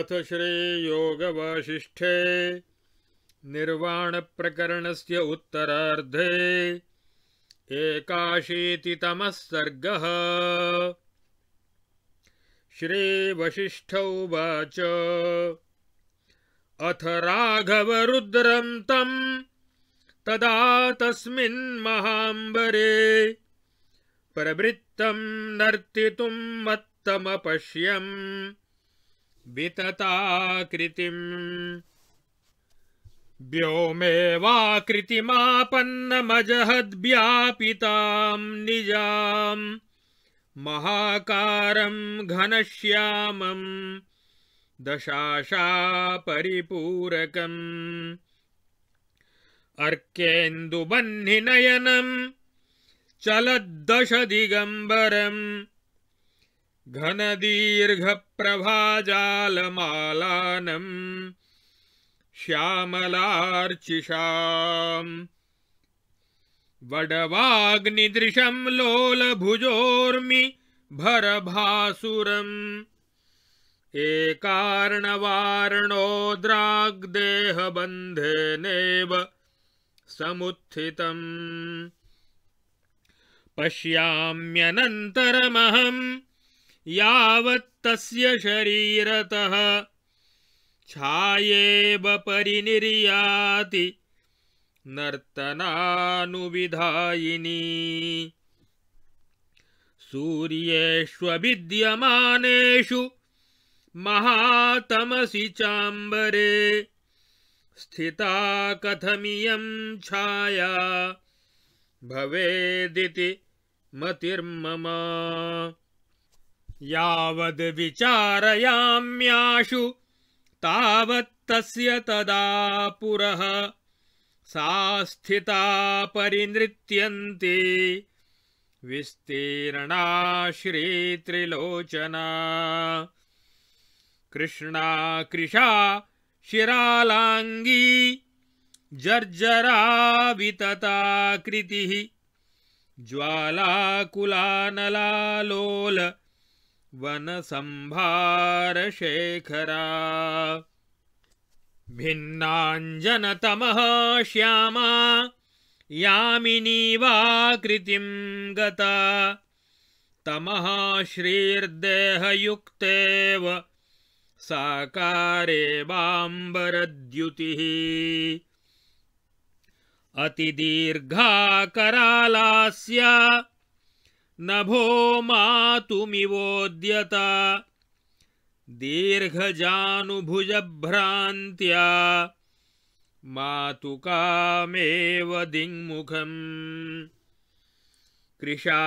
अथ श्रीयोगवासिष्ठे निर्वाणप्रकरणस्य उत्तरार्धे एकाशीतितमः सर्गः श्रीवसिष्ठ उवाच अथ राघवरुद्रं तं तदा तस्मिन् महाम्बरे प्रवृत्तम् नर्तितुम् मत्तमपश्यम् वितताकृतिम् व्योमेवाकृतिमापन्नमजहद्व्यापितां निजाम् महाकारं घनश्यामं दशाशापरिपूरकम् अर्केन्दुबह्निनयनं चलद्दशदिगम्बरम् घनदीर्घप्रभाजालमालानम् श्यामलार्चिषाम् वडवाग्निदृशम् लोलभुजोर्मि भरभासुरम् द्राग्देहबन्धेनेव समुत्थितम् पश्याम्यनन्तरमहम् यावत्तस्य शरीरतः छायेव परिनिर्याति नर्तनानुविधायिनी सूर्येष्वविद्यमानेषु महातमसि चाम्बरे स्थिता कथमियं छाया भवेदिति मतिर्ममा यावद्विचारयाम्याशु तावत्तस्य तदा पुरः सा स्थिता परिनृत्यन्ते विस्तीर्णा श्रीत्रिलोचना कृष्णा कृशा शिरालाङ्गी जर्जरा वितता कृतिः ज्वालाकुलानलालोल वनसम्भारशेखरा भिन्नाञ्जनतमः श्यामा यामिनी वा कृतिम् गता तमः श्रीर्देहयुक्तेव साकारे बाम्बरद्युतिः अतिदीर्घा नभो मातुमिवोद्यत दीर्घजानुभुजभ्रान्त्या मातुकामेव दिङ्मुखम् कृशा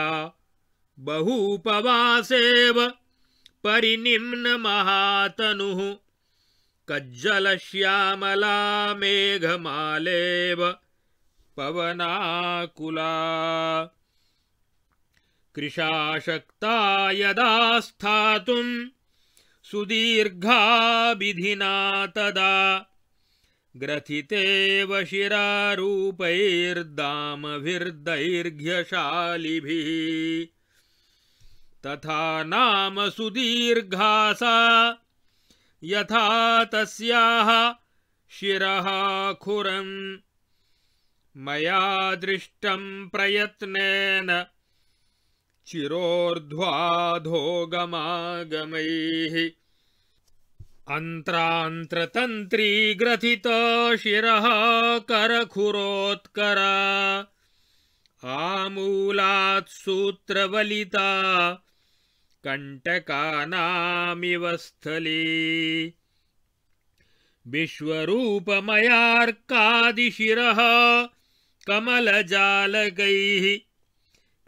बहूपवासेव परिनिम्नमहातनुः कज्जलश्यामला मेघमालेव पवनाकुला कृशाशक्ता यदा स्थातुम् सुदीर्घाभिधिना तदा ग्रथिते वशिरारूपैर्दामभिर्दैर्घ्यशालिभिः तथा नाम सुदीर्घा सा यथा तस्याः शिरः खुरन् मया दृष्टम् प्रयत्नेन चिरोर्ध्वाधोगमागमैः अन्त्रान्त्रतन्त्रीग्रथितशिरः करखुरोत्करा आमूलात् आमूलात्सूत्रवलिता कण्टकानामिव स्थली विश्वरूपमयार्कादिशिरः कमलजालकैः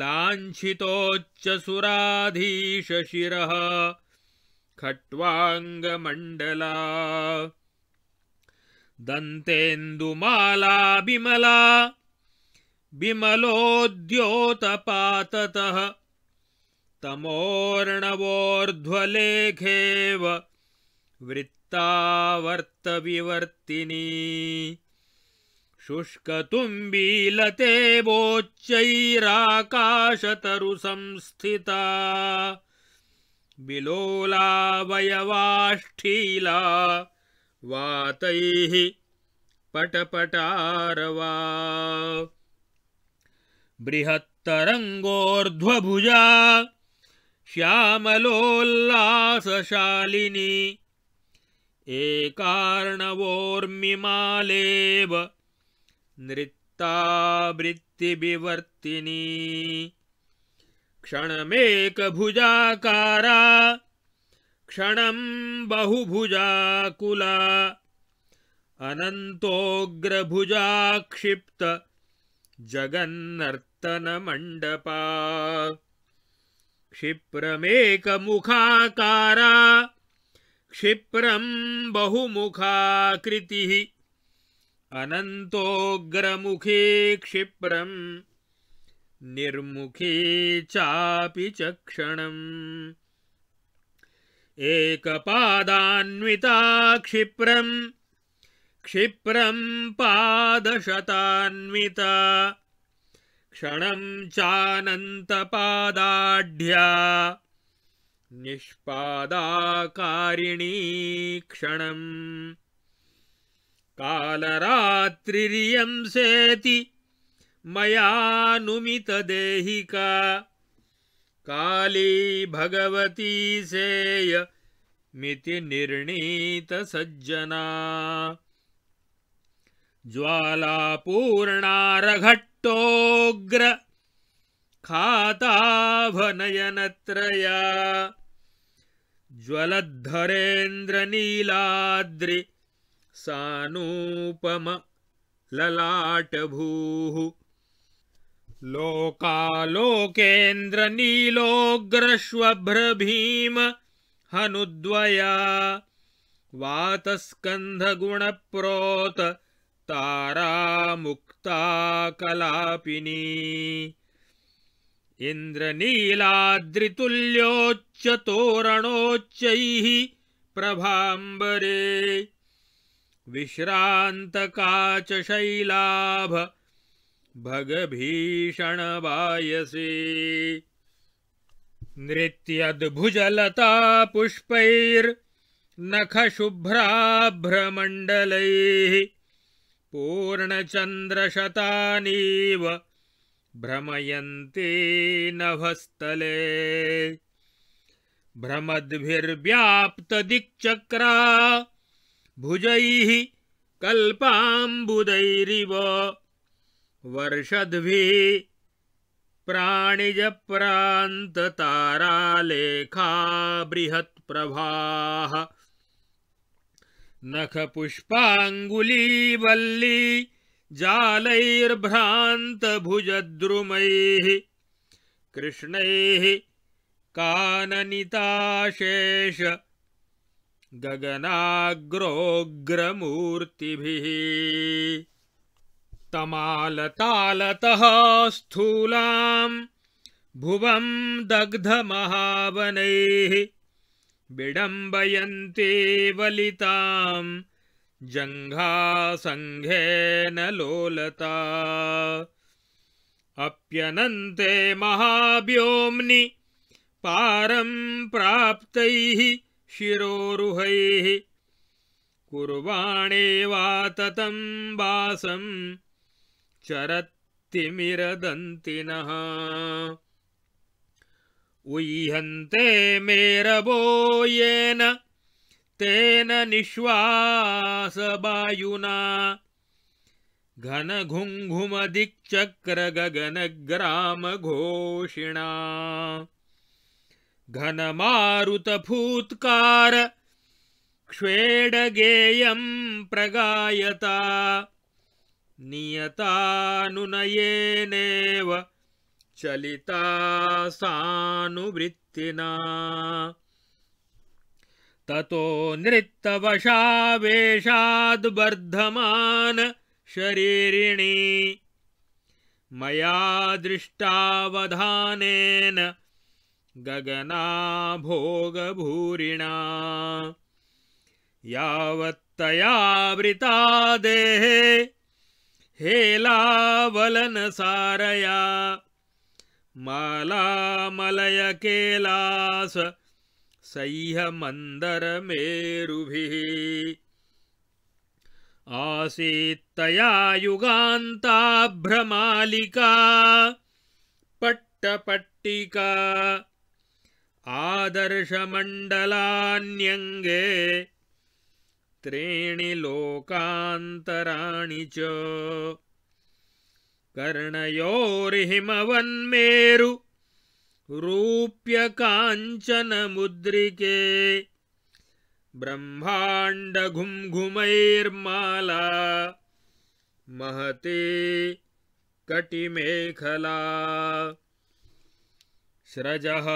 लाञ्छितोच्चसुराधीशशिरः खट्वाङ्गमण्डला दन्तेन्दुमाला विमला विमलोद्योतपाततः तमोर्णवोर्ध्वलेखेव वृत्तावर्त शुष्कतुम्बीलते वोच्चैराकाशतरुसंस्थिता विलोलावयवाष्ठीला वातैः पटपटारवा बृहत्तरङ्गोर्ध्वभुजा श्यामलोल्लासशालिनी एकार्णवोर्मिमालेव नृत्तावृत्तिविवर्तिनी क्षणमेकभुजाकारा क्षणं बहुभुजाकुला अनन्तोऽग्रभुजा क्षिप्त जगन्नर्तनमण्डपा क्षिप्रमेकमुखाकारा क्षिप्रं बहुमुखाकृतिः अनन्तोऽग्रमुखे क्षिप्रम् निर्मुखे चापि च क्षणम् एकपादान्विता क्षिप्रम् क्षिप्रम् पादशतान्विता क्षणम् चानन्तपादाढ्या निष्पादाकारिणी क्षणम् कालरात्रिरियं सेति मयानुमितदेहिका काली भगवती सेय मिति निर्णीत सज्जना ज्वालापूर्णारघट्टोग्र खाताभनयनत्रया ज्वलद्धरेन्द्रनीलाद्रि सानूपम ललाटभूः लोकालोकेन्द्रनीलोऽग्रश्वभ्रभीम हनुद्वया वातस्कन्धगुणप्रोत तारामुक्ता कलापिनी इन्द्रनीलाद्रितुल्योच्चतोरणोच्चैः प्रभाम्बरे भगभीषणवायसे नृत्यद्भुजलता पुष्पैर्नखशुभ्राभ्रमण्डलैः पूर्णचन्द्रशतानीव भ्रमयन्ते नभस्तले भ्रमद्भिर्व्याप्तदिक्चक्रा भुजैः कल्पाम्बुदैरिव वर्षद्भिः प्राणिजप्रान्ततारालेखा बृहत्प्रभाः नखपुष्पाङ्गुलीवल्ली जालैर्भ्रान्तभुजद्रुमैः कृष्णैः काननिताशेष गगनाग्रोऽग्रमूर्तिभिः तमालतालतः स्थूलाम् भुवं दग्धमहावनैः विडम्बयन्ते वलिताम् जङ्घासङ्घेन लोलता अप्यनन्ते महाव्योम्नि पारम् प्राप्तैः शिरोरुहैः कुर्वाणेवाततं वासं चरत्तिमिरदन्तिनः उह्यन्ते मेरवो येन तेन निःश्वासवायुना घनघुङ्घुमदिक्चक्रगगनग्रामघोषिणा घनमारुतभूत्कार क्ष्वेडगेयं प्रगायता नियतानुनयेनेव चलिता सानुवृत्तिना ततो नृत्तवशाेषाद्वर्धमान् शरीरिणी मया दृष्टावधानेन गगना यावत्तयावृता यावत्तया हेलावलनसारया मालामलयकेलास केलास सह्यमन्दरमेरुभिः आसीत्तया युगान्ताभ्रमालिका पट्टपट्टिका आदर्शमण्डलान्यङ्गे त्रीणि लोकान्तराणि च रूप्यकाञ्चनमुद्रिके ब्रह्माण्डघुम्घुमैर्माला महते कटिमेखला स्रजः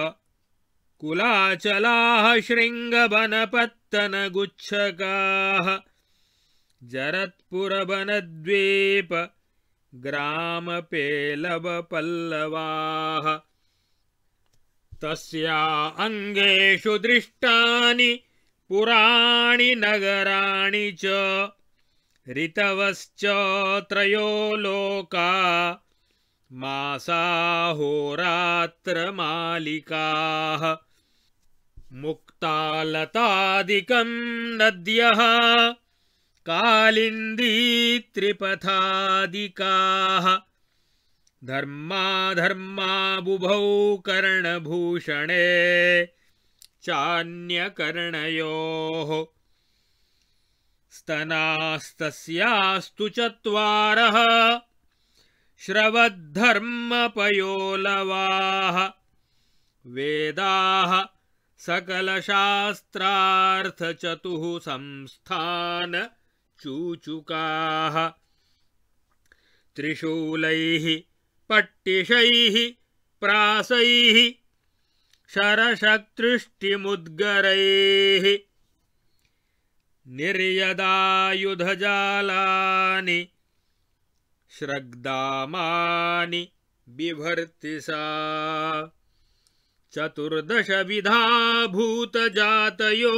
कुलाचलाः शृङ्गबनपत्तनगुच्छकाः ग्रामपेलवपल्लवाः तस्या अङ्गेषु दृष्टानि पुराणि नगराणि च ऋतवश्च त्रयो लोका मासाहोरात्रमालिकाः मुक्तालतादिकम् नद्यः कालिन्दी त्रिपथादिकाः धर्माधर्मा बुभौ कर्णभूषणे चान्यकर्णयोः स्तनास्तस्यास्तु चत्वारः श्रवद्धर्मपयोलवाः वेदाः सकलशास्त्रार्थचतुः चूचुकाः त्रिशूलैः पट्टिषैः प्रासैः शरशतृष्टिमुद्गरैः निर्यदायुधजालानि श्रग्दामानि बिभर्ति भूतजातयो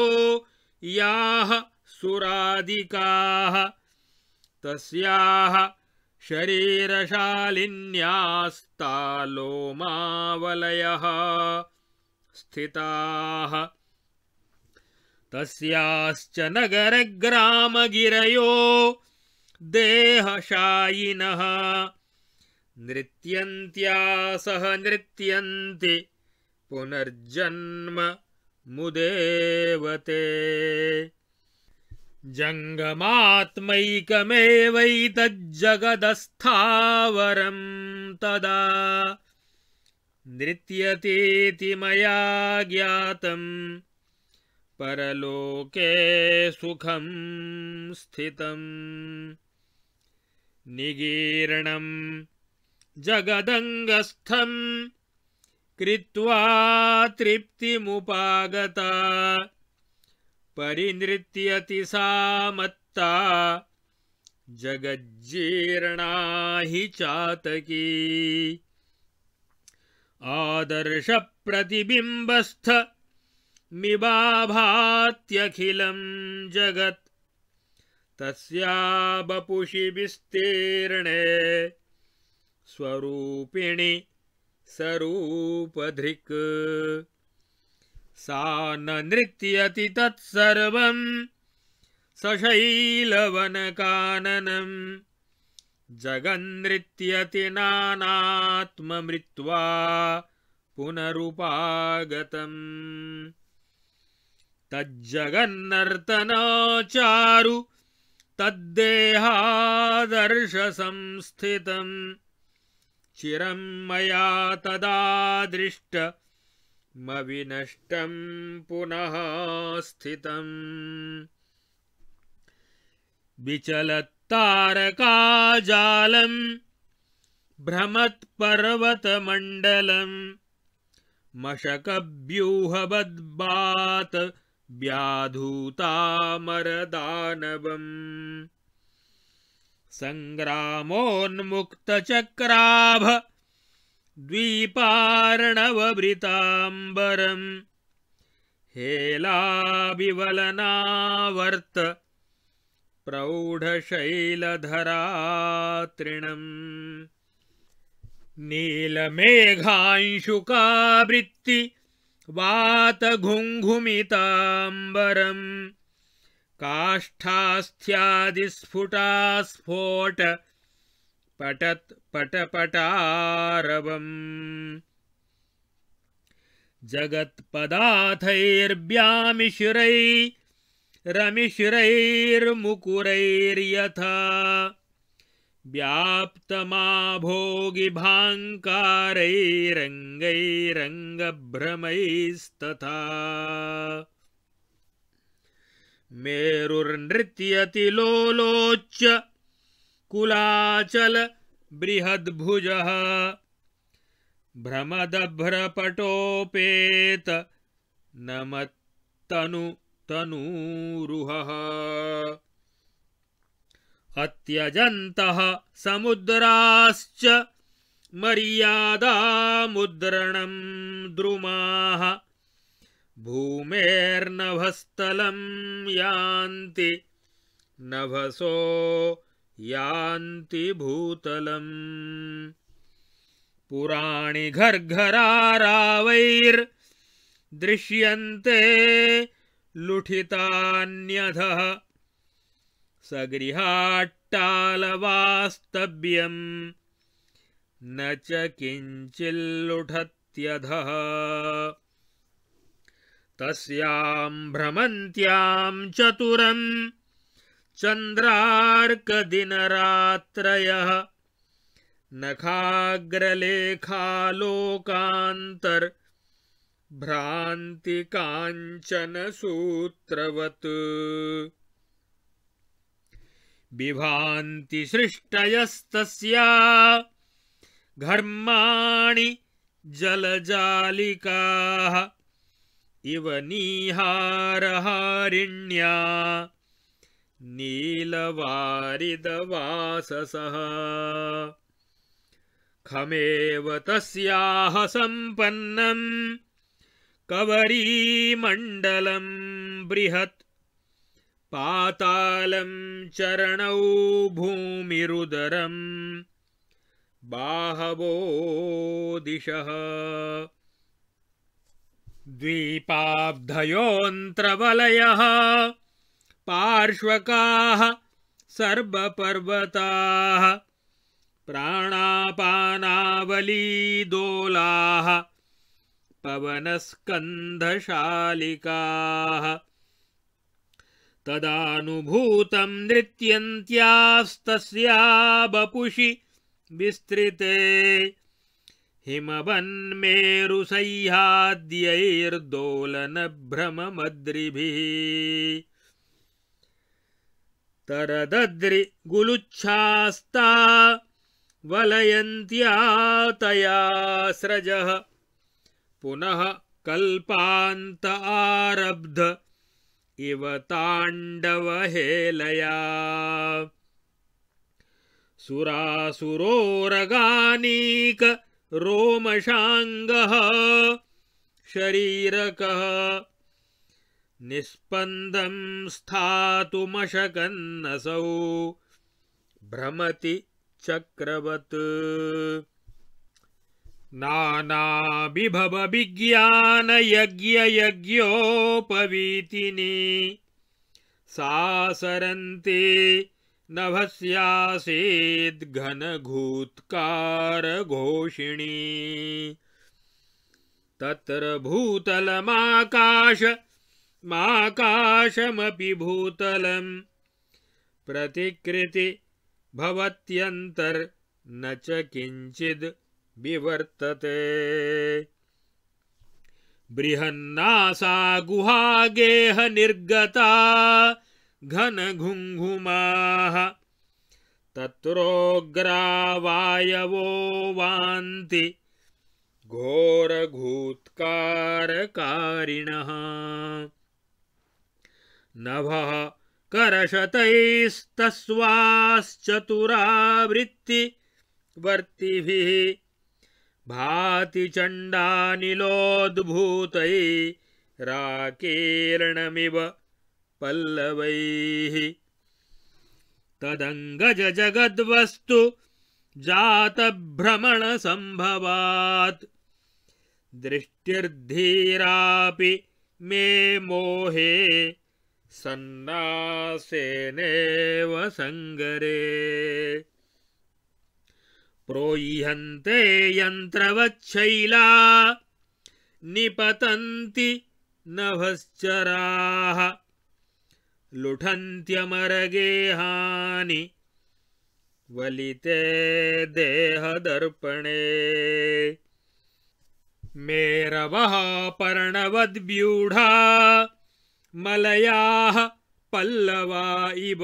याः सुरादिकाः तस्याः शरीरशालिन्यास्तालोमावलयः स्थिताः तस्याश्च नगरग्रामगिरयो देहशायिनः नृत्यन्त्या सह नृत्यन्ति पुनर्जन्म मुदेवते जङ्गमात्मैकमेवैतज्जगदस्थावरं तदा नृत्यतीति मया ज्ञातम् परलोके सुखं स्थितम् निगीर्णम् जगदङ्गस्थम् कृत्वा तृप्तिमुपागता परिनृत्यति सामत्ता जगज्जीर्णा ही चातकी प्रतिबिंबस्थ मिबाभात्यखिलं जगत् तस्या बपुषि विस्तीर्णे स्वरूपिणि सरूपधृक् सा न नृत्यति तत्सर्वम् सशैलवनकाननम् जगन्नृत्यति नानात्ममृत्वा पुनरुपागतम् तज्जगन्नर्तना तद्देहादर्शसंस्थितम् चिरं मया मविनष्टं पुनः स्थितम् विचलत्तारकाजालम् भ्रमत्पर्वतमण्डलम् मशकव्यूहवद्बात व्याधूतामरदानवम् सङ्ग्रामोन्मुक्तचक्राभद्वीपार्णववभृताम्बरम् हेलाभिवलनावर्त प्रौढशैलधरातृणम् नीलमेघांशुकावृत्ति वातघुङ्घुमिताम्बरम् काष्ठास्थ्यादिस्फुटास्फोट स्फोट पटत् पटपटारवम् जगत्पदाथैर्व्यामिशुरैरमिशुरैर्मुकुरैर्यथा व्याप्तमा व्याप्तमाभोगिभाङ्कारैरङ्गैरङ्गभ्रमैस्तथा मेरुर्नृत्यतिलोलोच्च कुलाचल बृहद्भुजः भ्रमदभ्रपटोपेत नमत्तनु तनूरुहः अत्यजन्तः समुद्राश्च मर्यादामुद्रणं द्रुमाः भूमेर्नभस्तलम् यान्ति नभसो यान्ति भूतलम् पुराणि घर्घरारावैर्दृश्यन्ते लुठितान्यधः सगृहाट्टालवास्तव्यम् न च किञ्चिल्लुठत्यधः तस्याम् भ्रमन्त्याम् चतुरम् चन्द्रार्कदिनरात्रयः नखाग्रलेखालोकान्तर् भ्रान्तिकाञ्चनसूत्रवत् बिभान्ति सृष्टयस्तस्या घर्माणि जलजालिकाः इव नीहारहारिण्या नीलवारिदवाससः खमेव तस्याः सम्पन्नम् कवरीमण्डलम् बृहत् पातालं चरणौ भूमिरुदरम् बाहवो दिशः द्वीपाब्धयोऽन्त्रवलयः पार्श्वकाः सर्वपर्वताः प्राणापानावलीदोलाः पवनस्कन्धशालिकाः तदानुभूतं नृत्यन्त्यास्तस्या बपुषि विस्तृते हिमवन्मेरुसह्याद्यैर्दोलनभ्रममद्रिभिः तरदद्रिगुलुच्छास्ता वलयन्त्यातया स्रजः पुनः कल्पान्त आरब्ध इव ताण्डवहेलया सुरासुरोरगानीक रोमशाङ्गः शरीरकः निष्पन्दं स्थातुमशकन्नसौ भ्रमति चक्रवत् नानाविभवविज्ञानयज्ञयज्ञोपवीतिनि सरन्ति नभस्यासीद्घनघूत्कारघोषिणी तत्र भूतलमाकाश माकाशमपि भूतलम् प्रतिकृति भवत्यन्तर्न च किञ्चिद् विवर्तते बृहन्नासा गुहागेह निर्गता घनघुङ्घुमाः तत्रोग्रावायवो वान्ति घोरघूत्कारकारिणः नभः करशतैस्तस्वाश्चतुरावृत्तिवर्तिभिः भातिचण्डानिलोद्भूतै राकेरणमिव पल्लवैः तदङ्गजगद्वस्तु जातभ्रमणसम्भवात् दृष्टिर्धीरापि मे मोहे सन्नासेनेव सङ्गरे प्रोह्यन्ते यन्त्रवच्छैला निपतन्ति नभश्चराः लुठन्त्यमरगेहानि वलिते देहदर्पणे मेरवः पर्णवद्व्यूढा मलयाः पल्लवा इव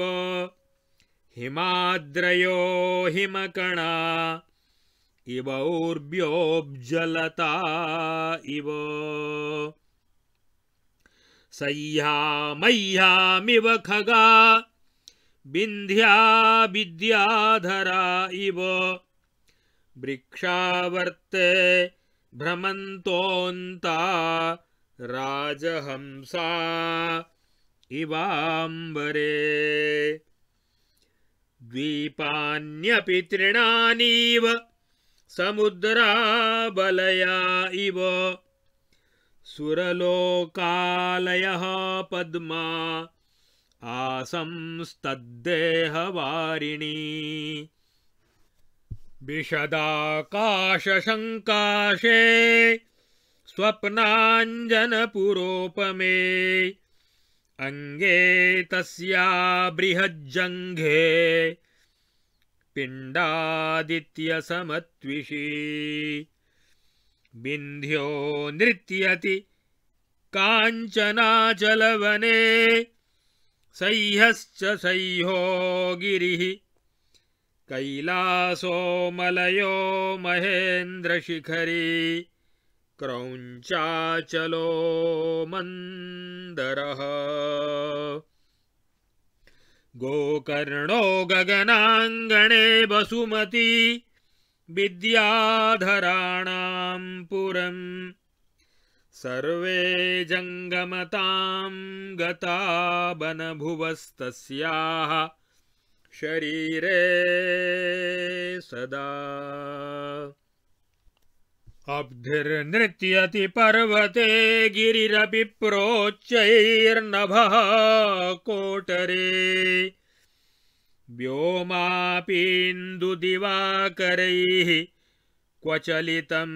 हिमाद्रयो हिमकणा इवौर्भ्योऽब्जलता इव सह्यामह्यामिव खगा बिंध्या विद्याधरा इव वृक्षावर्ते भ्रमंतोंता राजहंसा इवांबरे द्वीपान्यपि तृणानीव बलया इव सुरलोकालयः पद्मा आसंस्तद्देहवारिणी विशदाकाशशङ्काशे स्वप्नाञ्जनपुरोपमे अङ्गे तस्या बृहज्जङ्घे पिण्डादित्यसमत्विषी विन्ध्यो नृत्यति काञ्चनाचलवने सह्यश्च सह्यो गिरिः कैलासो मलयो महेन्द्रशिखरी क्रौञ्चाचलो मन्दरः गोकर्णो गगनाङ्गणे वसुमती विद्याधराणाम् पुरम् सर्वे जङ्गमतां गता बनभुवस्तस्याः शरीरे सदा अब्धिर्नृत्यति पर्वते गिरिरपि प्रोच्चैर्नभः कोटरे व्योमापीन्दुदिवाकरैः क्वचलितं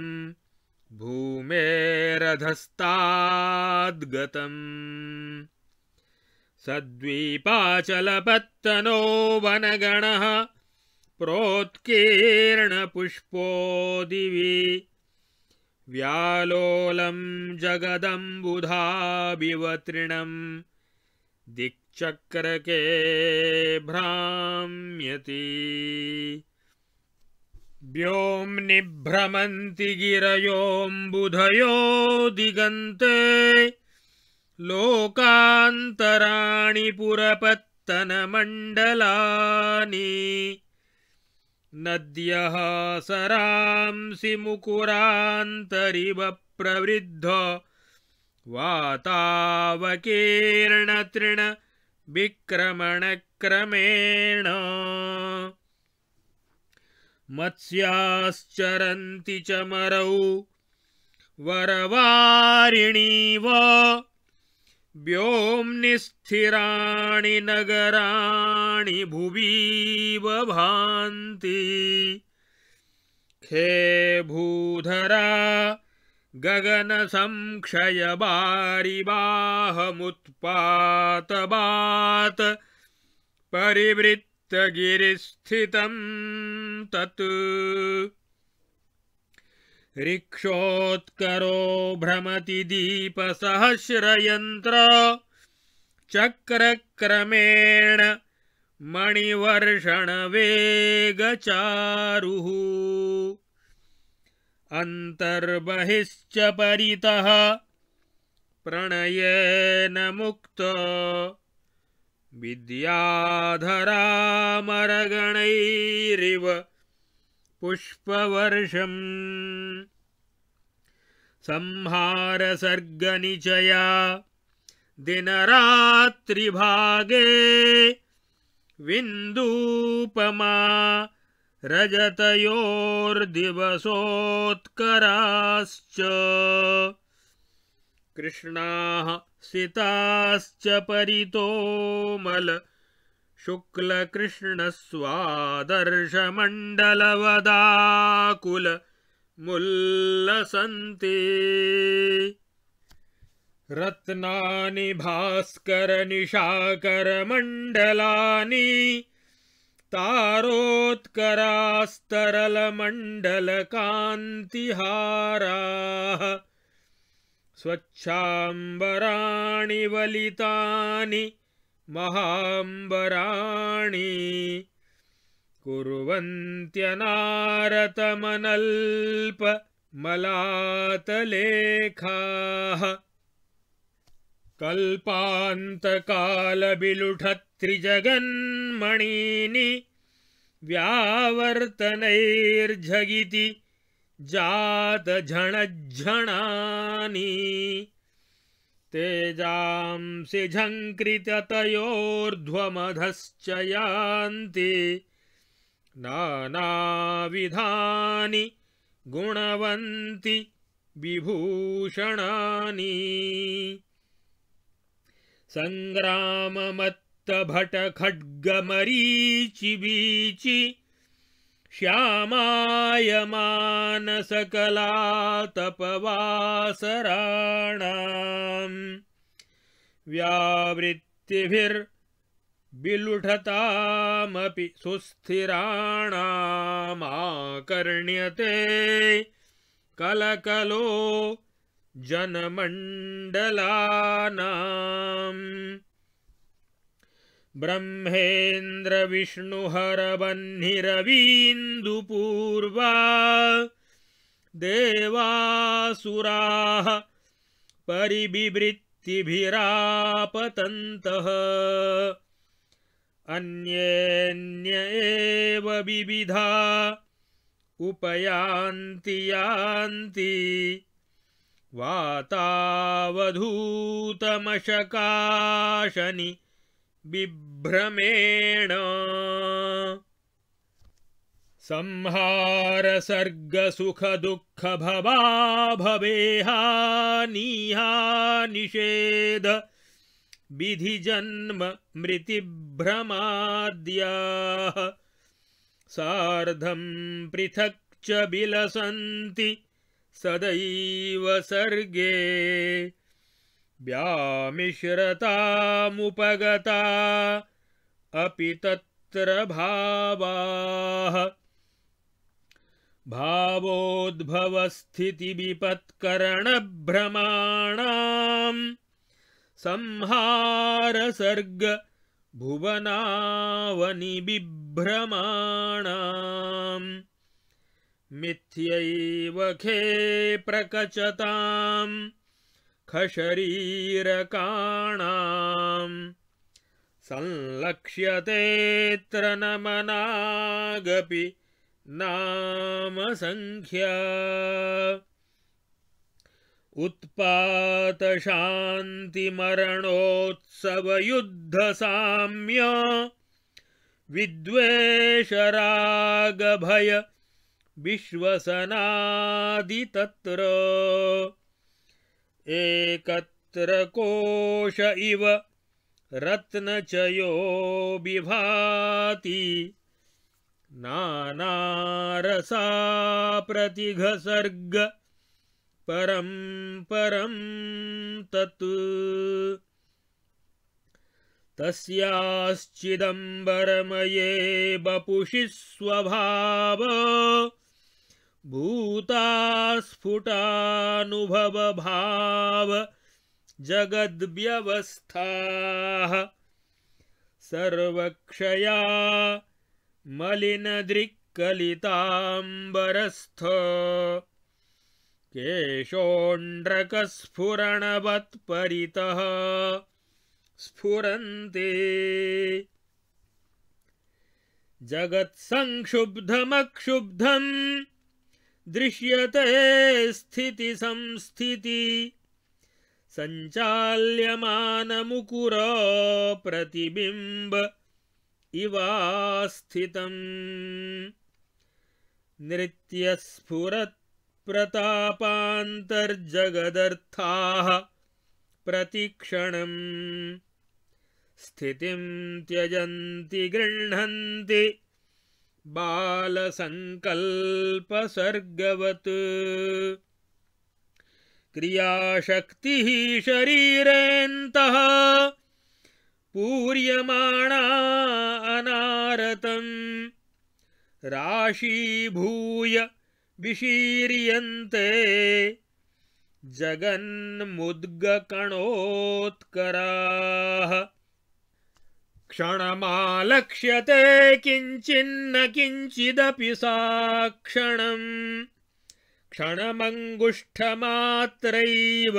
भूमे भूमेरधस्ताद्गतम् सद्वीपाचलपत्तनो वनगणः प्रोत्कीर्णपुष्पो दिवि व्यालोलं जगदम्बुधाविवतृणम् दिक् चक्रके भ्राम्यति व्योम्नि भ्रमन्ति गिरयोऽम्बुधयो दिगन्ते लोकान्तराणि पुरपत्तनमण्डलानि नद्यः सरांसि मुकुरान्तरिव प्रवृद्ध वातावकीर्णतृण विक्रमणक्रमेण मत्स्याश्चरन्ति च मरौ वरवारिणीव व्योम्नि नगराणि भुवीव भान्ति खे भूधरा गगनसंक्षय परिवृत्तगिरिस्थितं तत् रिक्षोत्करो भ्रमति दीपसहस्रयन्त्र चक्रक्रमेण मणिवर्षणवेगचारुः अन्तर्बहिश्च परितः प्रणयेन मुक्तो विद्याधरामरगणैरिव पुष्पवर्षम् संहारसर्गनिचया दिनरात्रिभागे विंदूपमा रजतयोर्दिवसोत्कराश्च कृष्णाः सिताश्च परितोमल शुक्लकृष्णस्वादर्शमण्डलवदाकुलमुल्लसन्ति रत्नानि भास्करनिशाकरमण्डलानि तारोत्करास्तरलमण्डलकान्तिहाराः स्वच्छाम्बराणि वलितानि महाम्बराणि कुर्वन्त्यनारतमनल्पमलातलेखाः कल्पान्तकालबिलुठत् त्रिजगन्मणीनि व्यावर्तनैर्झगिति जातझणझणानि तेजांसि झङ्कृततयोर्ध्वमधश्च यान्ति नानाविधानि गुणवन्ति विभूषणानि सङ्ग्राममत् भट मुक्तभटखड्गमरीचिबीचि श्यामायमानसकलातपवासराणाम् व्यावृत्तिभिर्बिलुठतामपि सुस्थिराणामाकर्ण्यते कलकलो जनमण्डलानाम् ब्रह्मेन्द्रविष्णुहरवह्निरवीन्दुपूर्वा देवासुराः परिबिवृत्तिभिरापतन्तः अन्येऽन्य एव विविधा उपयान्ति यान्ति यान्ति वातावधूतमशकाशनि विभ्रमेण संहारसर्गसुखदुःखभवा विधिजन्म मृतिभ्रमाद्याः सार्धं पृथक् च विलसन्ति सदैव सर्गे व्यामिश्रतामुपगता अपि तत्र भावाः भावोद्भवस्थितिविपत्करणभ्रमाणाम् संहारसर्ग भुवनावनिबिभ्रमाणाम् मिथ्यैव खे प्रकचताम् मुखशरीरकाणाम् संलक्ष्यतेऽत्र न मनागपि नामसङ्ख्या उत्पातशान्तिमरणोत्सवयुद्धसाम्य विद्वेषरागभय विश्वसनादि तत्र एकत्र कोश इव रत्नचयो विभाति नानारसाप्रतिघसर्ग रसाप्रतिघसर्ग परं परं तत् तस्याश्चिदम्बरमये बपुषि स्वभाव भूतास्फुटानुभवभाव जगद्व्यवस्थाः सर्वक्षया मलिनदृक्कलिताम्बरस्थ केशोण्ड्रकस्फुरणवत्परितः स्फुरन्ति जगत्सङ्क्षुब्धमक्षुब्धम् दृश्यते स्थिति संस्थिति सञ्चाल्यमानमुकुर प्रतिबिम्ब इवास्थितम् नृत्यस्फुरत्प्रतापान्तर्जगदर्थाः प्रतिक्षणम् स्थितिम् त्यजन्ति गृह्णन्ति बालसङ्कल्पसर्गवत् क्रियाशक्तिः शरीरेऽन्तः पूर्यमाणा अनारतम् राशीभूय विशीर्यन्ते जगन्मुद्गकणोत्कराः क्षणमालक्ष्यते किञ्चिन्न किञ्चिदपि सा क्षणम् क्षणमङ्गुष्ठमात्रैव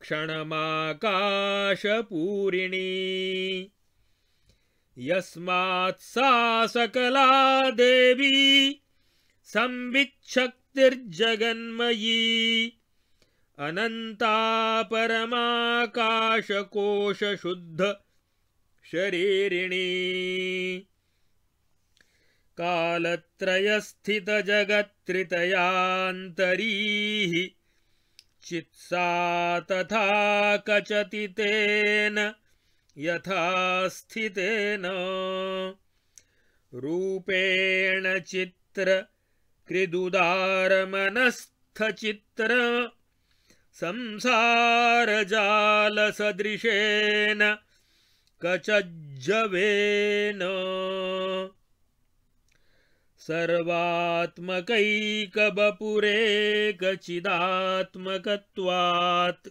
क्षणमाकाशपूरिणी सा सकला देवी संविच्छक्तिर्जगन्मयी अनन्ता परमाकाशकोशशुद्ध शरीरिणी कालत्रयस्थितजगत्त्रितयान्तरीः चित्सा तथा कचति तेन यथास्थितेन रूपेण चित्र कृदुदारमनस्थचित्र संसारजालसदृशेन कचज्जवेन सर्वात्मकैकबपुरेकचिदात्मकत्वात्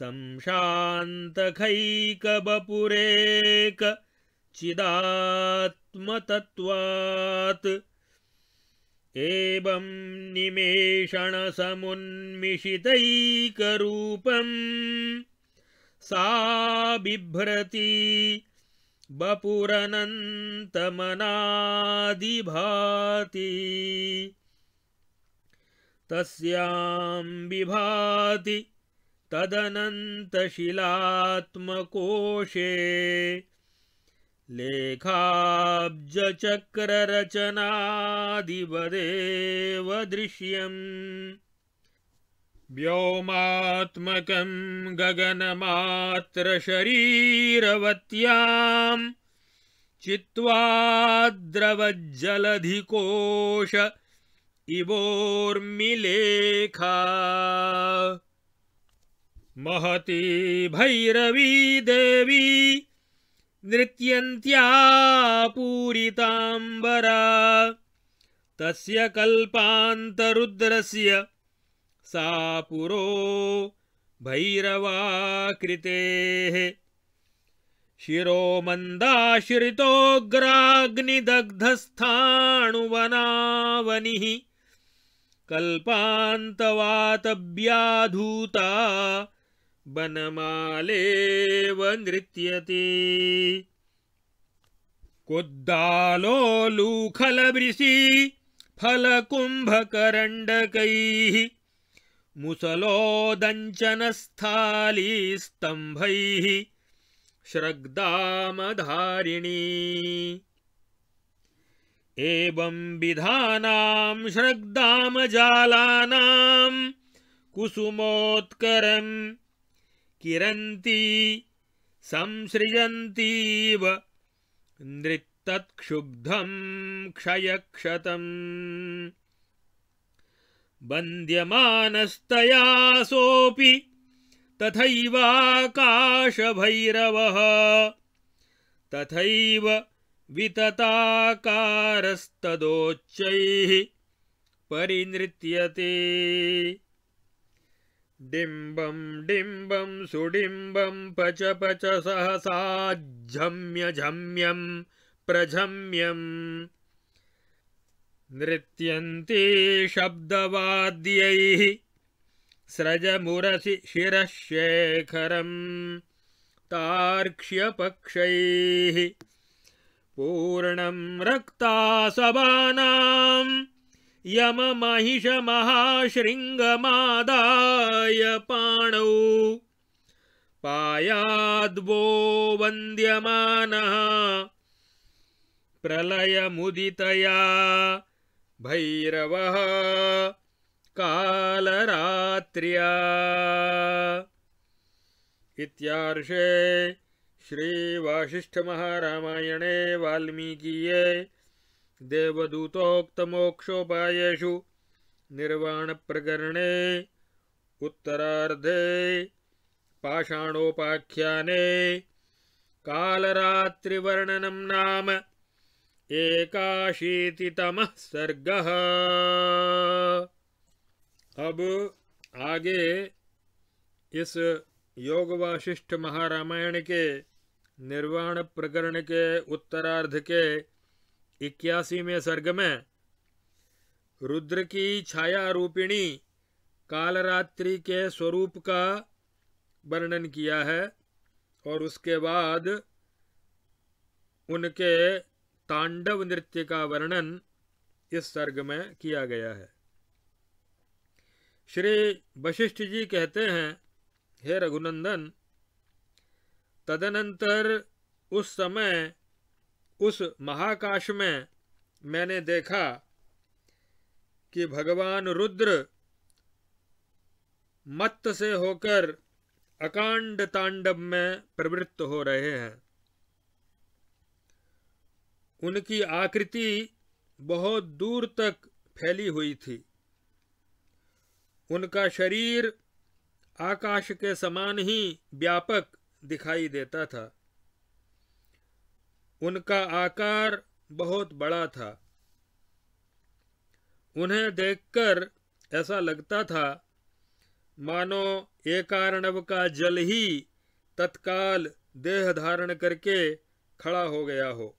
संशान्तकैकबपुरेकचिदात्मतत्वात् एवम् निमेषणसमुन्मिषितैकरूपम् सा बिभ्रति बपुरनन्तमनादिभाति तस्यां विभाति तदनन्तशिलात्मकोशे लेखाब्जचक्ररचनादिवदेव दृश्यम् व्योमात्मकं गगनमात्रशरीरवत्याम् चित्वाद्रवज्जलधिकोश इवोर्मिलेखा महती भैरवी देवी नृत्यन्त्या पूरिताम्बरा तस्य कल्पान्तरुद्रस्य सा पुरो भैरवाकृतेः शिरो मन्दाश्रितोऽग्राग्निदग्धस्थाणुवनावनिः कल्पान्तवातव्याधूता वनमालेव नृत्यते कुद्दालो लूखलवृशी फलकुम्भकरण्डकैः मुसलोदञ्चनस्थालीस्तम्भैः एवं विधानां श्रग्दामजालानां कुसुमोत्करं किरन्ती संसृजन्तीव नृत्तत्क्षुब्धं क्षयक्षतम् वन्द्यमानस्तया सोऽपि तथैवाकाशभैरवः तथैव वितताकारस्तदोच्चैः परिनृत्यते डिम्बं डिम्बं सुडिम्बं पच पच सहसा झम्य झम्यं प्रझम्यं नृत्यन्ति शब्दवाद्यैः स्रजमुरसि शिरःशेखरं तार्क्ष्यपक्षैः पूर्णं रक्तासभानां यममहिषमहाशृङ्गमादाय पाणौ पायाद्वो वन्द्यमानः प्रलयमुदितया भैरव कालरात्र्या इत्यार्षे श्रीवासिष्ठमहारामायणे वाल्मीकीये देवदूतोक्तमोक्षोपायेषु निर्वाणप्रकरणे उत्तरार्धे पाषाणोपाख्याने कालरात्रिवर्णनं नाम तम सर्ग अब आगे इस योग वाशिष्ठ महारामायण के निर्वाण प्रकरण के उत्तरार्ध के इक्यासीवें सर्ग में रुद्र की छाया रूपिणी कालरात्रि के स्वरूप का वर्णन किया है और उसके बाद उनके तांडव नृत्य का वर्णन इस सर्ग में किया गया है श्री वशिष्ठ जी कहते हैं हे रघुनंदन तदनंतर उस समय उस महाकाश में मैंने देखा कि भगवान रुद्र मत से होकर अकांड तांडव में प्रवृत्त हो रहे हैं उनकी आकृति बहुत दूर तक फैली हुई थी उनका शरीर आकाश के समान ही व्यापक दिखाई देता था उनका आकार बहुत बड़ा था उन्हें देखकर ऐसा लगता था मानो एक एकार्णव का जल ही तत्काल देह धारण करके खड़ा हो गया हो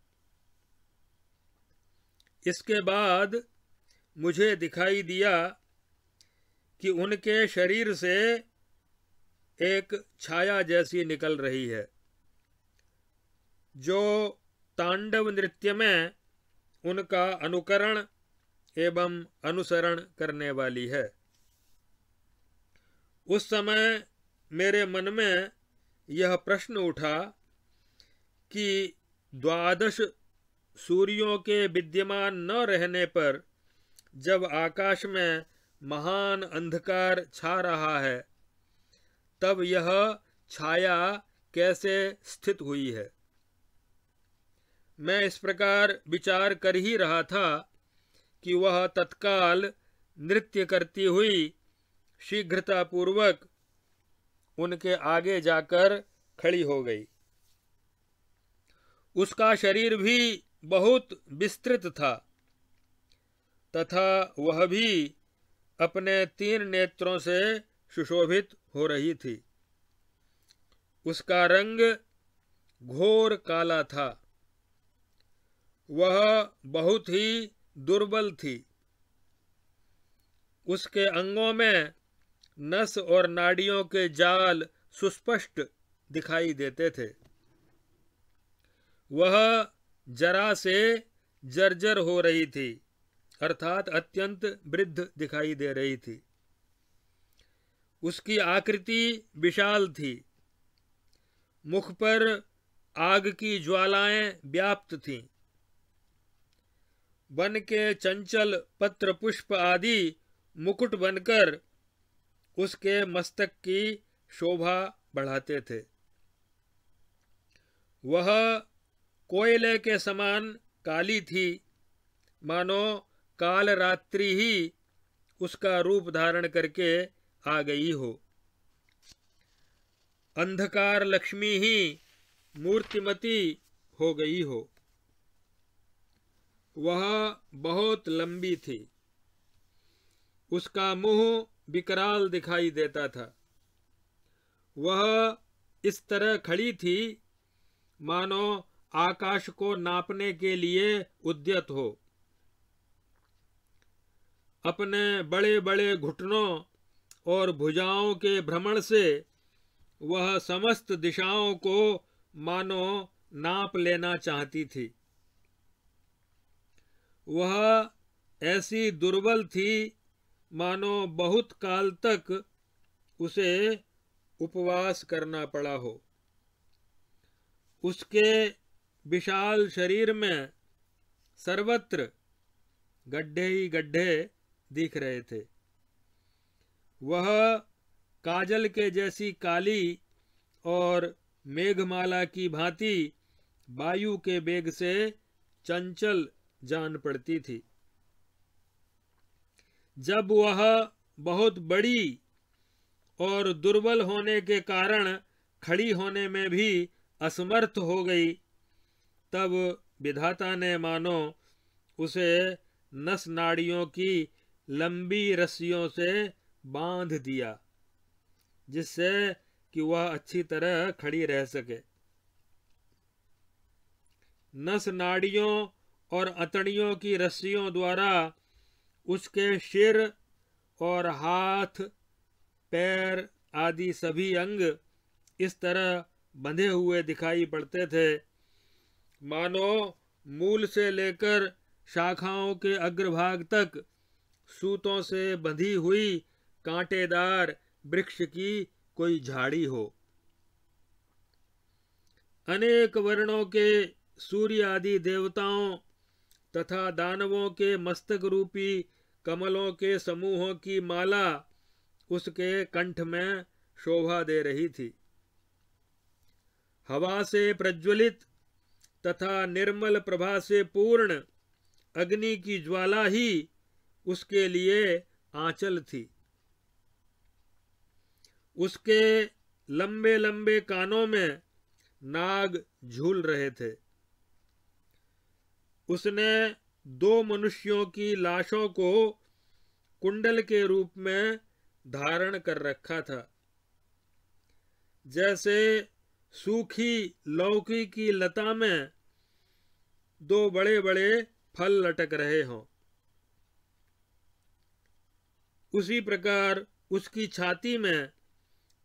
इसके बाद मुझे दिखाई दिया कि उनके शरीर से एक छाया जैसी निकल रही है जो तांडव नृत्य में उनका अनुकरण एवं अनुसरण करने वाली है उस समय मेरे मन में यह प्रश्न उठा कि द्वादश सूर्यों के विद्यमान न रहने पर जब आकाश में महान अंधकार छा रहा है तब यह छाया कैसे स्थित हुई है मैं इस प्रकार विचार कर ही रहा था कि वह तत्काल नृत्य करती हुई शीघ्रतापूर्वक उनके आगे जाकर खड़ी हो गई उसका शरीर भी बहुत विस्तृत था तथा वह भी अपने तीन नेत्रों से सुशोभित हो रही थी उसका रंग घोर काला था वह बहुत ही दुर्बल थी उसके अंगों में नस और नाड़ियों के जाल सुस्पष्ट दिखाई देते थे वह जरा से जर्जर हो रही थी अर्थात अत्यंत वृद्ध दिखाई दे रही थी उसकी आकृति विशाल थी मुख पर आग की ज्वालाएं व्याप्त थीं वन के चंचल पत्र पुष्प आदि मुकुट बनकर उसके मस्तक की शोभा बढ़ाते थे वह कोयले के समान काली थी मानो काल रात्रि ही उसका रूप धारण करके आ गई हो अंधकार लक्ष्मी ही मूर्तिमती हो गई हो वह बहुत लंबी थी उसका मुंह विकराल दिखाई देता था वह इस तरह खड़ी थी मानो आकाश को नापने के लिए उद्यत हो अपने बड़े बड़े घुटनों और भुजाओं के भ्रमण से वह समस्त दिशाओं को मानो नाप लेना चाहती थी वह ऐसी दुर्बल थी मानो बहुत काल तक उसे उपवास करना पड़ा हो उसके विशाल शरीर में सर्वत्र गड्ढे ही गड्ढे दिख रहे थे वह काजल के जैसी काली और मेघमाला की भांति वायु के बेग से चंचल जान पड़ती थी जब वह बहुत बड़ी और दुर्बल होने के कारण खड़ी होने में भी असमर्थ हो गई तब विधाता ने मानो उसे नस नाड़ियों की लंबी रस्सियों से बांध दिया जिससे कि वह अच्छी तरह खड़ी रह सके नस नाड़ियों और अतड़ियों की रस्सियों द्वारा उसके सिर और हाथ पैर आदि सभी अंग इस तरह बंधे हुए दिखाई पड़ते थे मानो मूल से लेकर शाखाओं के अग्रभाग तक सूतों से बंधी हुई कांटेदार वृक्ष की कोई झाड़ी हो अनेक वर्णों के सूर्य आदि देवताओं तथा दानवों के मस्तक रूपी कमलों के समूहों की माला उसके कंठ में शोभा दे रही थी हवा से प्रज्वलित तथा निर्मल प्रभा से पूर्ण अग्नि की ज्वाला ही उसके लिए आंचल थी उसके लंबे लंबे कानों में नाग झूल रहे थे उसने दो मनुष्यों की लाशों को कुंडल के रूप में धारण कर रखा था जैसे सूखी लौकी की लता में दो बड़े बड़े फल लटक रहे हों उसी प्रकार उसकी छाती में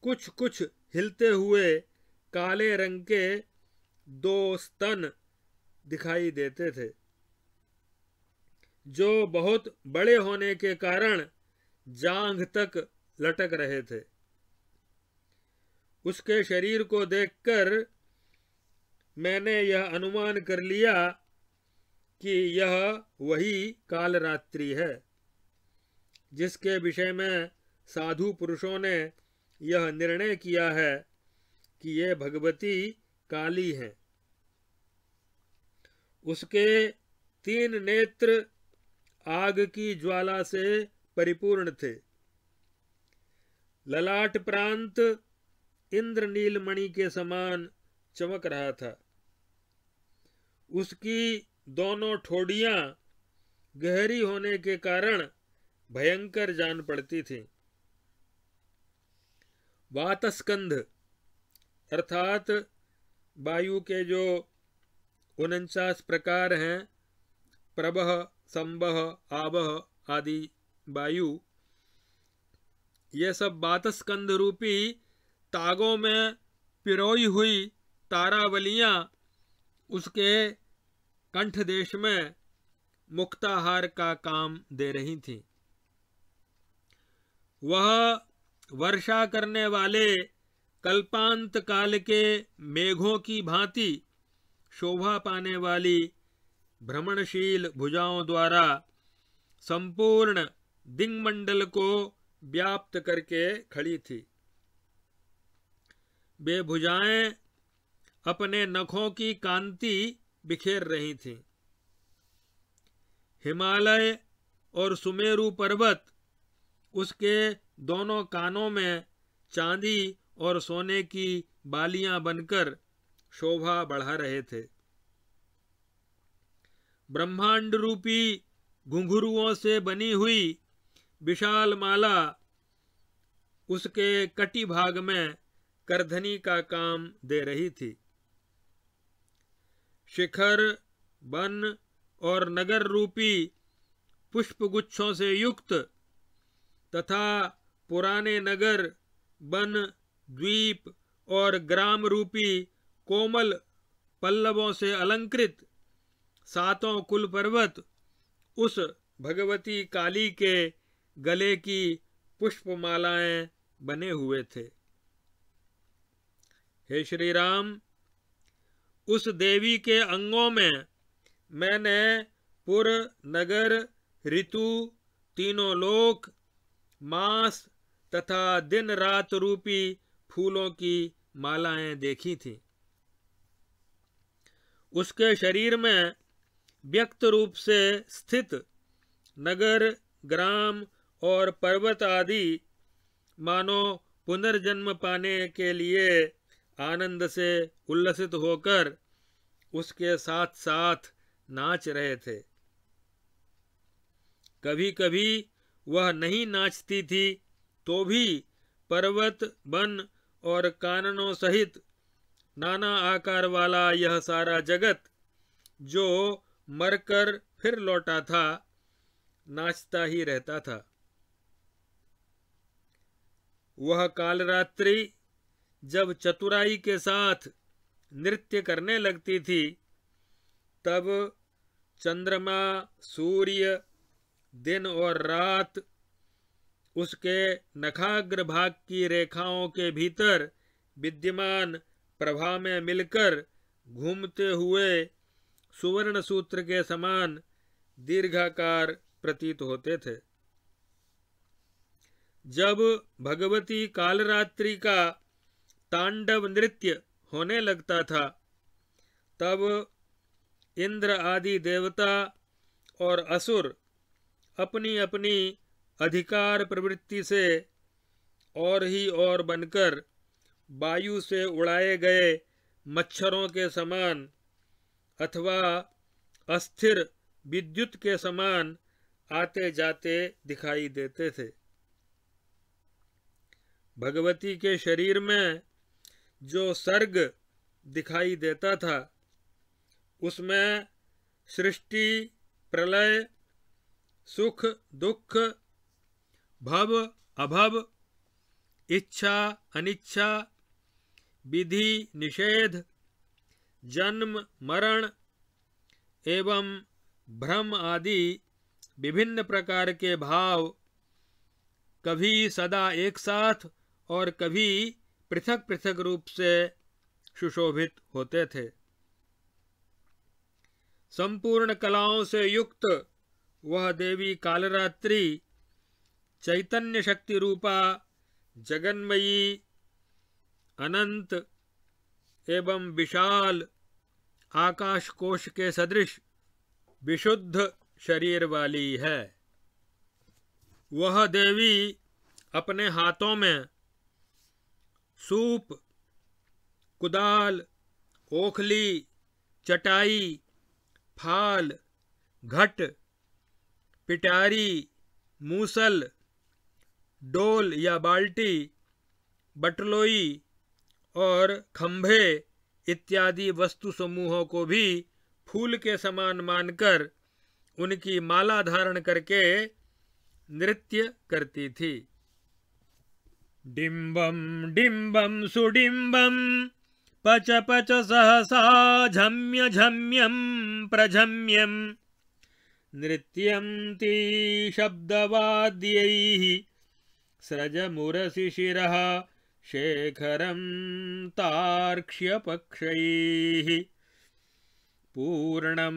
कुछ कुछ हिलते हुए काले रंग के दो स्तन दिखाई देते थे जो बहुत बड़े होने के कारण जांघ तक लटक रहे थे उसके शरीर को देखकर मैंने यह अनुमान कर लिया कि यह वही कालरात्रि है जिसके विषय में साधु पुरुषों ने यह निर्णय किया है कि ये भगवती काली हैं उसके तीन नेत्र आग की ज्वाला से परिपूर्ण थे ललाट प्रांत इंद्र नीलमणि के समान चमक रहा था उसकी दोनों ठोडियां गहरी होने के कारण भयंकर जान पड़ती थी वातस्कंध अर्थात वायु के जो उनचास प्रकार हैं प्रबह संबह आबह आदि वायु ये सब बातस्कंध रूपी तागों में पिरोई हुई तारावलियाँ उसके कंठ देश में मुक्ताहार का काम दे रही थीं वह वर्षा करने वाले कल्पांत काल के मेघों की भांति शोभा पाने वाली भ्रमणशील भुजाओं द्वारा संपूर्ण दिंगमंडल को व्याप्त करके खड़ी थी वे भुजाएं अपने नखों की कांति बिखेर रही थीं हिमालय और सुमेरु पर्वत उसके दोनों कानों में चांदी और सोने की बालियां बनकर शोभा बढ़ा रहे थे ब्रह्मांड रूपी घुंघरुओं से बनी हुई विशाल माला उसके कटी भाग में करधनी का काम दे रही थी शिखर वन और नगर रूपी पुष्पगुच्छों से युक्त तथा पुराने नगर वन द्वीप और ग्राम रूपी कोमल पल्लवों से अलंकृत सातों कुल पर्वत उस भगवती काली के गले की पुष्पमालाएं बने हुए थे हे श्री राम उस देवी के अंगों में मैंने पुर नगर ऋतु तीनों लोक मांस तथा दिन रात रूपी फूलों की मालाएं देखी थी उसके शरीर में व्यक्त रूप से स्थित नगर ग्राम और पर्वत आदि मानो पुनर्जन्म पाने के लिए आनंद से उल्लसित होकर उसके साथ साथ नाच रहे थे कभी कभी वह नहीं नाचती थी तो भी पर्वत वन और काननों सहित नाना आकार वाला यह सारा जगत जो मरकर फिर लौटा था नाचता ही रहता था वह कालरात्रि जब चतुराई के साथ नृत्य करने लगती थी तब चंद्रमा सूर्य दिन और रात उसके नखाग्र भाग की रेखाओं के भीतर विद्यमान प्रभा में मिलकर घूमते हुए सुवर्ण सूत्र के समान दीर्घाकार प्रतीत होते थे जब भगवती कालरात्रि का तांडव नृत्य होने लगता था तब इंद्र आदि देवता और असुर अपनी अपनी अधिकार प्रवृत्ति से और ही और बनकर वायु से उड़ाए गए मच्छरों के समान अथवा अस्थिर विद्युत के समान आते जाते दिखाई देते थे भगवती के शरीर में जो सर्ग दिखाई देता था उसमें सृष्टि प्रलय सुख दुख भव अभव इच्छा अनिच्छा विधि निषेध जन्म मरण एवं भ्रम आदि विभिन्न प्रकार के भाव कभी सदा एक साथ और कभी पृथक पृथक रूप से सुशोभित होते थे संपूर्ण कलाओं से युक्त वह देवी कालरात्रि चैतन्य शक्ति रूपा जगन्मयी अनंत एवं विशाल आकाश कोश के सदृश विशुद्ध शरीर वाली है वह देवी अपने हाथों में सूप कुदाल ओखली चटाई फाल घट पिटारी मूसल डोल या बाल्टी बटलोई और खम्भे इत्यादि वस्तु समूहों को भी फूल के समान मानकर उनकी माला धारण करके नृत्य करती थी डिम्बं डिम्बं सुडिम्बम् पच पच सहसा झम्य झम्यझम्यम् प्रझम्यम् नृत्यन्तीशब्दवाद्यैः स्रजमुरशिशिरः शेखरं तार्क्ष्यपक्षैः पूर्णं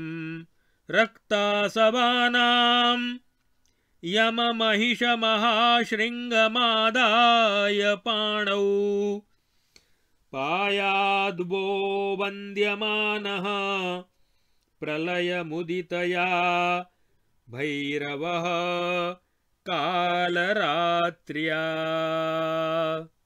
रक्तासवानाम् यममहिषमहाशृङ्गमादाय पाणौ पायाद्वो वन्द्यमानः प्रलयमुदितया भैरवः कालरात्र्या